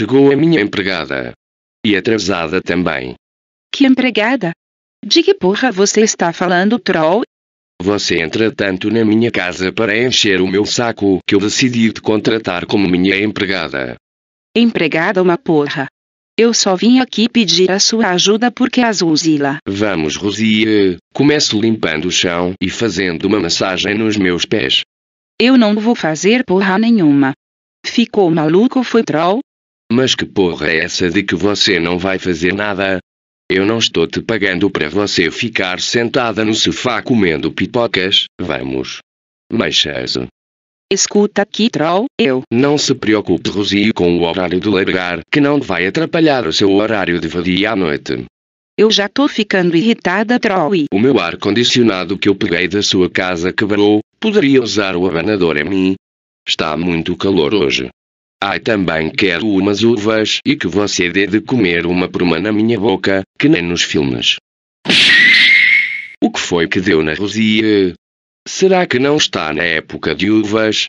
Chegou a minha empregada. E atrasada também. Que empregada? De que porra você está falando, troll? Você entra tanto na minha casa para encher o meu saco que eu decidi te contratar como minha empregada. Empregada uma porra. Eu só vim aqui pedir a sua ajuda porque Azuzila. Vamos, Rosie. Começo limpando o chão e fazendo uma massagem nos meus pés. Eu não vou fazer porra nenhuma. Ficou maluco, foi troll? Mas que porra é essa de que você não vai fazer nada? Eu não estou te pagando para você ficar sentada no sofá comendo pipocas, vamos. Mexas. Escuta aqui, troll, eu. Não se preocupe, Rosie, com o horário de largar, que não vai atrapalhar o seu horário de vadia à noite. Eu já tô ficando irritada, Troll. O meu ar-condicionado que eu peguei da sua casa quebrou. Poderia usar o abanador a mim? Está muito calor hoje. Ai também quero umas uvas e que você dê de comer uma por uma na minha boca, que nem nos filmes. O que foi que deu na Rosie? Será que não está na época de uvas?